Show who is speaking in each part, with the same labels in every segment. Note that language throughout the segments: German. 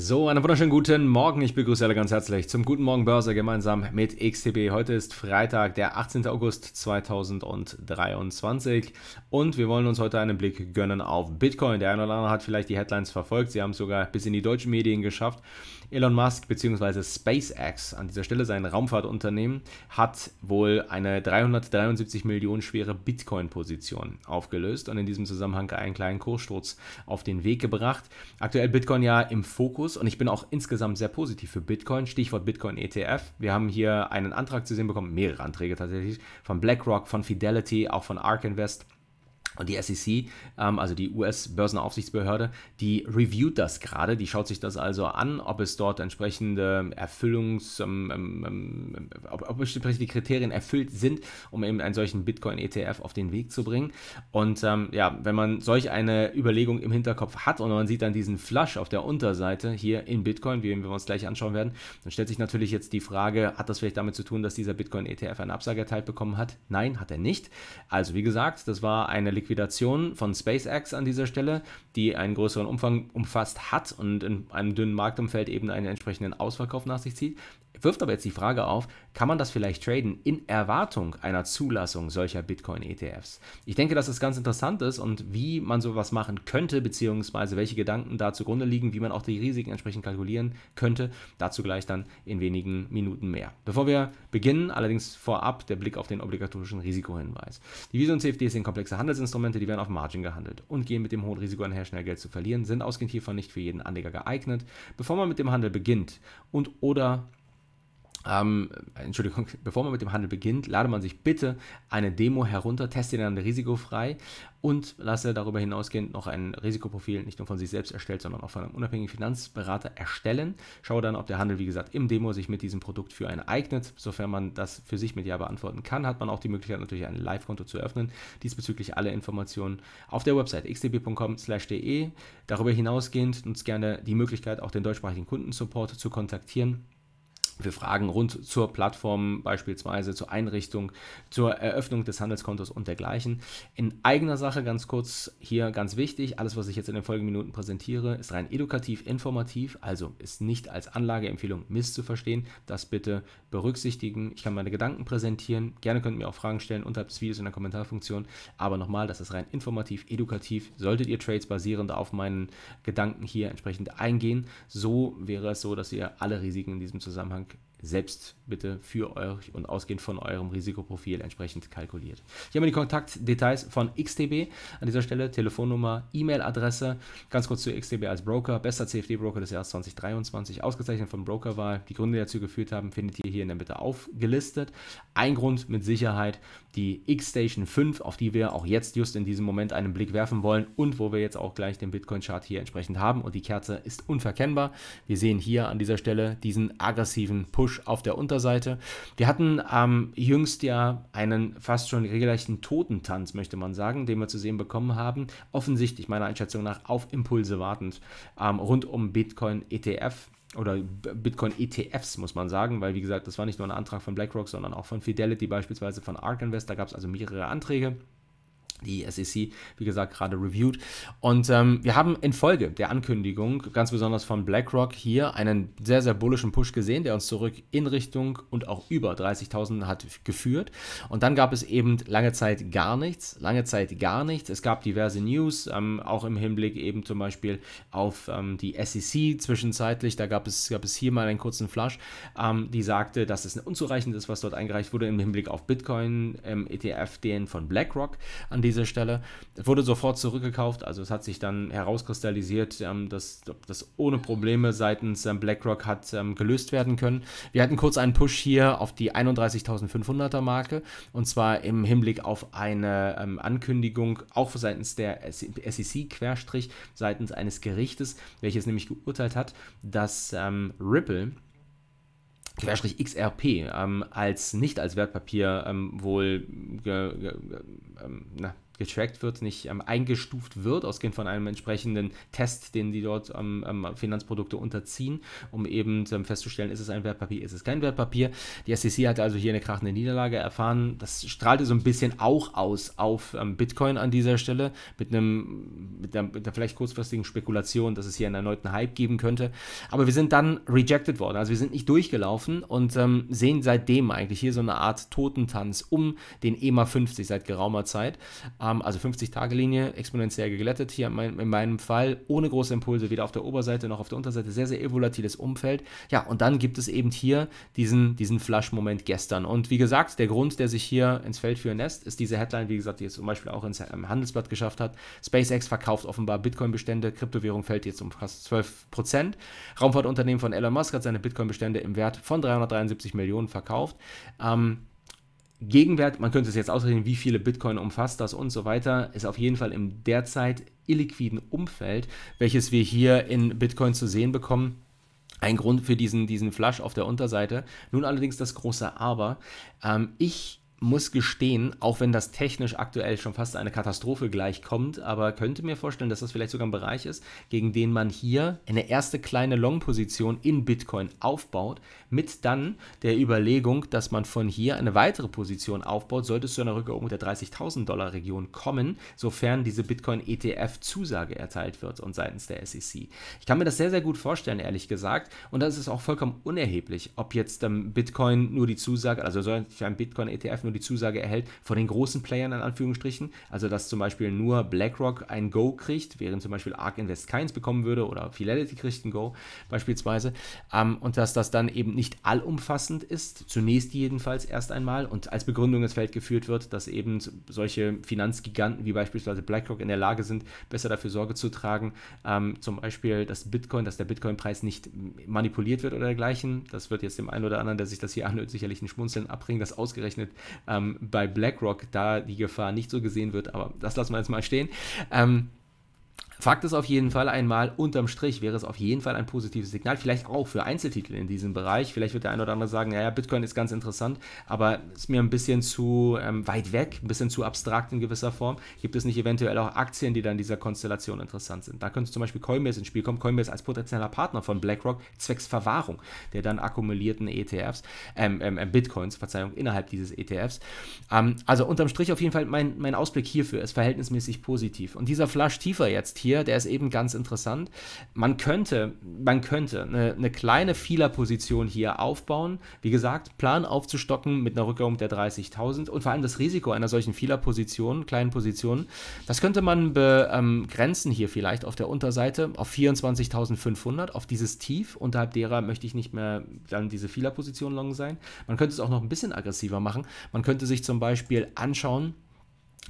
Speaker 1: So, einen wunderschönen guten Morgen. Ich begrüße alle ganz herzlich zum Guten Morgen Börse gemeinsam mit XTB. Heute ist Freitag, der 18. August 2023 und wir wollen uns heute einen Blick gönnen auf Bitcoin. Der eine oder andere hat vielleicht die Headlines verfolgt. Sie haben es sogar bis in die deutschen Medien geschafft. Elon Musk bzw. SpaceX, an dieser Stelle sein Raumfahrtunternehmen, hat wohl eine 373 Millionen schwere Bitcoin-Position aufgelöst und in diesem Zusammenhang einen kleinen Kurssturz auf den Weg gebracht. Aktuell Bitcoin ja im Fokus News und ich bin auch insgesamt sehr positiv für Bitcoin. Stichwort Bitcoin ETF. Wir haben hier einen Antrag zu sehen bekommen, mehrere Anträge tatsächlich, von BlackRock, von Fidelity, auch von ARK Invest. Und die SEC, ähm, also die US-Börsenaufsichtsbehörde, die reviewt das gerade. Die schaut sich das also an, ob es dort entsprechende Erfüllungs, ähm, ähm, ob, entsprechende Kriterien erfüllt sind, um eben einen solchen Bitcoin-ETF auf den Weg zu bringen. Und ähm, ja, wenn man solch eine Überlegung im Hinterkopf hat und man sieht dann diesen Flush auf der Unterseite hier in Bitcoin, wie wir uns gleich anschauen werden, dann stellt sich natürlich jetzt die Frage, hat das vielleicht damit zu tun, dass dieser Bitcoin-ETF eine Absage erteilt bekommen hat? Nein, hat er nicht. Also wie gesagt, das war eine Liquidität Liquidation von SpaceX an dieser Stelle, die einen größeren Umfang umfasst hat und in einem dünnen Marktumfeld eben einen entsprechenden Ausverkauf nach sich zieht. Wirft aber jetzt die Frage auf, kann man das vielleicht traden in Erwartung einer Zulassung solcher Bitcoin-ETFs? Ich denke, dass das ganz interessant ist und wie man sowas machen könnte, beziehungsweise welche Gedanken da zugrunde liegen, wie man auch die Risiken entsprechend kalkulieren könnte. Dazu gleich dann in wenigen Minuten mehr. Bevor wir beginnen, allerdings vorab der Blick auf den obligatorischen Risikohinweis. Die Visa und CFD sind komplexe Handelsinstrumente, die werden auf Margin gehandelt und gehen mit dem hohen Risiko einher, schnell Geld zu verlieren, sind ausgehend hiervon nicht für jeden Anleger geeignet. Bevor man mit dem Handel beginnt und oder ähm, Entschuldigung, bevor man mit dem Handel beginnt, lade man sich bitte eine Demo herunter, teste dann risikofrei und lasse darüber hinausgehend noch ein Risikoprofil nicht nur von sich selbst erstellt, sondern auch von einem unabhängigen Finanzberater erstellen. Schaue dann, ob der Handel, wie gesagt, im Demo sich mit diesem Produkt für einen eignet. Sofern man das für sich mit Ja beantworten kann, hat man auch die Möglichkeit, natürlich ein Live-Konto zu öffnen. Diesbezüglich alle Informationen auf der Website xdb.com/de. Darüber hinausgehend nutzt gerne die Möglichkeit, auch den deutschsprachigen Kundensupport zu kontaktieren für Fragen rund zur Plattform, beispielsweise zur Einrichtung, zur Eröffnung des Handelskontos und dergleichen. In eigener Sache ganz kurz hier ganz wichtig, alles, was ich jetzt in den folgenden Minuten präsentiere, ist rein edukativ, informativ, also ist nicht als Anlageempfehlung misszuverstehen. Das bitte berücksichtigen. Ich kann meine Gedanken präsentieren. Gerne könnt ihr mir auch Fragen stellen unterhalb des Videos in der Kommentarfunktion. Aber nochmal, das ist rein informativ, edukativ. Solltet ihr Trades basierend auf meinen Gedanken hier entsprechend eingehen, so wäre es so, dass ihr alle Risiken in diesem Zusammenhang think selbst bitte für euch und ausgehend von eurem Risikoprofil entsprechend kalkuliert. Hier haben wir die Kontaktdetails von XTB an dieser Stelle, Telefonnummer, E-Mail-Adresse. Ganz kurz zu XTB als Broker, bester CFD-Broker des Jahres 2023, ausgezeichnet von Brokerwahl. Die Gründe, die dazu geführt haben, findet ihr hier in der Mitte aufgelistet. Ein Grund mit Sicherheit die X-Station 5, auf die wir auch jetzt just in diesem Moment einen Blick werfen wollen und wo wir jetzt auch gleich den Bitcoin-Chart hier entsprechend haben. Und die Kerze ist unverkennbar. Wir sehen hier an dieser Stelle diesen aggressiven Push Busch auf der Unterseite. Wir hatten ähm, jüngst ja einen fast schon regelrechten Totentanz, möchte man sagen, den wir zu sehen bekommen haben. Offensichtlich meiner Einschätzung nach auf Impulse wartend ähm, rund um Bitcoin ETF oder Bitcoin-ETFs, muss man sagen, weil wie gesagt, das war nicht nur ein Antrag von BlackRock, sondern auch von Fidelity beispielsweise, von ARK Invest, da gab es also mehrere Anträge die SEC, wie gesagt, gerade reviewed. Und ähm, wir haben infolge der Ankündigung, ganz besonders von BlackRock, hier einen sehr, sehr bullischen Push gesehen, der uns zurück in Richtung und auch über 30.000 hat geführt. Und dann gab es eben lange Zeit gar nichts, lange Zeit gar nichts. Es gab diverse News, ähm, auch im Hinblick eben zum Beispiel auf ähm, die SEC zwischenzeitlich. Da gab es, gab es hier mal einen kurzen Flash, ähm, die sagte, dass es unzureichend ist, was dort eingereicht wurde im Hinblick auf Bitcoin, ähm, ETF, den von BlackRock, an die dieser Stelle. Es wurde sofort zurückgekauft, also es hat sich dann herauskristallisiert, ähm, dass das ohne Probleme seitens ähm, BlackRock hat ähm, gelöst werden können. Wir hatten kurz einen Push hier auf die 31.500er Marke und zwar im Hinblick auf eine Ankündigung auch seitens der SEC, e Querstrich, seitens eines Gerichtes, welches nämlich geurteilt hat, dass Ripple Querstrich XRP ähm, als nicht als Wertpapier ähm, wohl ge, ge, ähm, na, getrackt wird, nicht ähm, eingestuft wird, ausgehend von einem entsprechenden Test, den die dort ähm, ähm, Finanzprodukte unterziehen, um eben ähm, festzustellen, ist es ein Wertpapier, ist es kein Wertpapier. Die SEC hat also hier eine krachende Niederlage erfahren. Das strahlte so ein bisschen auch aus auf ähm, Bitcoin an dieser Stelle, mit einem, mit einer, mit einer vielleicht kurzfristigen Spekulation, dass es hier einen erneuten Hype geben könnte. Aber wir sind dann rejected worden, also wir sind nicht durchgelaufen und ähm, sehen seitdem eigentlich hier so eine Art Totentanz um den EMA 50 seit geraumer Zeit haben also 50-Tage-Linie exponentiell geglättet. Hier in meinem Fall ohne große Impulse, weder auf der Oberseite noch auf der Unterseite. Sehr, sehr volatiles Umfeld. Ja, und dann gibt es eben hier diesen, diesen Flash-Moment gestern. Und wie gesagt, der Grund, der sich hier ins Feld führen lässt, ist diese Headline, wie gesagt, die jetzt zum Beispiel auch ins Handelsblatt geschafft hat. SpaceX verkauft offenbar Bitcoin-Bestände. Kryptowährung fällt jetzt um fast 12 Prozent. Raumfahrtunternehmen von Elon Musk hat seine Bitcoin-Bestände im Wert von 373 Millionen verkauft. Ähm, Gegenwert, man könnte es jetzt ausrechnen, wie viele Bitcoin umfasst das und so weiter, ist auf jeden Fall im derzeit illiquiden Umfeld, welches wir hier in Bitcoin zu sehen bekommen, ein Grund für diesen, diesen Flash auf der Unterseite. Nun allerdings das große Aber. Ähm, ich muss gestehen, auch wenn das technisch aktuell schon fast eine Katastrophe gleichkommt, aber könnte mir vorstellen, dass das vielleicht sogar ein Bereich ist, gegen den man hier eine erste kleine Long-Position in Bitcoin aufbaut, mit dann der Überlegung, dass man von hier eine weitere Position aufbaut, sollte es zu einer Rückerung der 30.000 Dollar Region kommen, sofern diese Bitcoin-ETF-Zusage erteilt wird und seitens der SEC. Ich kann mir das sehr, sehr gut vorstellen, ehrlich gesagt, und das ist auch vollkommen unerheblich, ob jetzt ähm, Bitcoin nur die Zusage, also sollte ein Bitcoin-ETF nur die Zusage erhält von den großen Playern in Anführungsstrichen. Also dass zum Beispiel nur BlackRock ein Go kriegt, während zum Beispiel ARK Invest keins bekommen würde oder Fidelity kriegt ein Go beispielsweise. Ähm, und dass das dann eben nicht allumfassend ist, zunächst jedenfalls erst einmal und als Begründung ins Feld geführt wird, dass eben solche Finanzgiganten wie beispielsweise BlackRock in der Lage sind, besser dafür Sorge zu tragen, ähm, zum Beispiel, dass Bitcoin, dass der Bitcoin-Preis nicht manipuliert wird oder dergleichen. Das wird jetzt dem einen oder anderen, der sich das hier anhört, sicherlich ein Schmunzeln abbringen, dass ausgerechnet ähm, bei BlackRock da die Gefahr nicht so gesehen wird, aber das lassen wir jetzt mal stehen. Ähm, Fakt ist auf jeden Fall einmal, unterm Strich wäre es auf jeden Fall ein positives Signal, vielleicht auch für Einzeltitel in diesem Bereich. Vielleicht wird der eine oder andere sagen, naja, Bitcoin ist ganz interessant, aber ist mir ein bisschen zu ähm, weit weg, ein bisschen zu abstrakt in gewisser Form. Gibt es nicht eventuell auch Aktien, die dann in dieser Konstellation interessant sind? Da könnte zum Beispiel Coinbase ins Spiel kommen. Coinbase als potenzieller Partner von BlackRock zwecks Verwahrung der dann akkumulierten ETFs, ähm, ähm, äh, Bitcoins, Verzeihung, innerhalb dieses ETFs. Ähm, also unterm Strich auf jeden Fall mein, mein Ausblick hierfür ist verhältnismäßig positiv. Und dieser Flash tiefer jetzt hier hier, der ist eben ganz interessant. Man könnte, man könnte eine, eine kleine Fehlerposition hier aufbauen. Wie gesagt, Plan aufzustocken mit einer Rückerung der 30.000 und vor allem das Risiko einer solchen Fehlerposition, kleinen Position, das könnte man begrenzen ähm, hier vielleicht auf der Unterseite auf 24.500, auf dieses Tief. Unterhalb derer möchte ich nicht mehr dann diese Fehlerposition long sein. Man könnte es auch noch ein bisschen aggressiver machen. Man könnte sich zum Beispiel anschauen,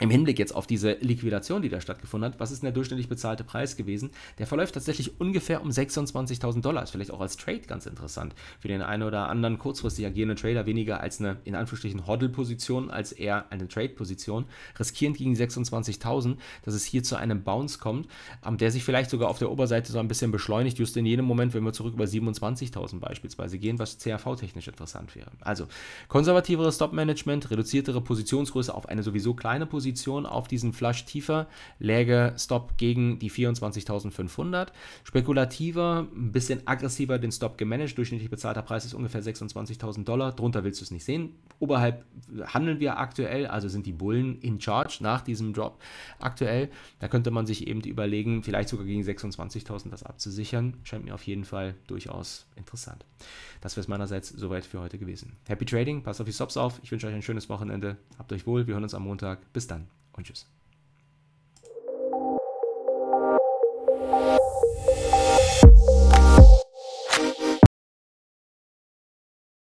Speaker 1: im Hinblick jetzt auf diese Liquidation, die da stattgefunden hat, was ist denn der durchschnittlich bezahlte Preis gewesen? Der verläuft tatsächlich ungefähr um 26.000 Dollar. Ist vielleicht auch als Trade ganz interessant. Für den einen oder anderen kurzfristig agierenden Trader weniger als eine, in Anführungsstrichen, hoddle position als eher eine Trade-Position. Riskierend gegen 26.000, dass es hier zu einem Bounce kommt, ähm, der sich vielleicht sogar auf der Oberseite so ein bisschen beschleunigt, just in jedem Moment, wenn wir zurück über 27.000 beispielsweise gehen, was CAV-technisch interessant wäre. Also, konservativeres Stop-Management, reduziertere Positionsgröße auf eine sowieso kleine Position, Position auf diesen Flush tiefer läge Stop gegen die 24.500. Spekulativer, ein bisschen aggressiver den Stop gemanagt. Durchschnittlich bezahlter Preis ist ungefähr 26.000 Dollar. Drunter willst du es nicht sehen. Oberhalb handeln wir aktuell, also sind die Bullen in Charge nach diesem Drop aktuell. Da könnte man sich eben überlegen, vielleicht sogar gegen 26.000 das abzusichern. Scheint mir auf jeden Fall durchaus interessant. Das wäre es meinerseits soweit für heute gewesen. Happy Trading, passt auf die Stops auf. Ich wünsche euch ein schönes Wochenende. Habt euch wohl. Wir hören uns am Montag. Bis dann. Conches.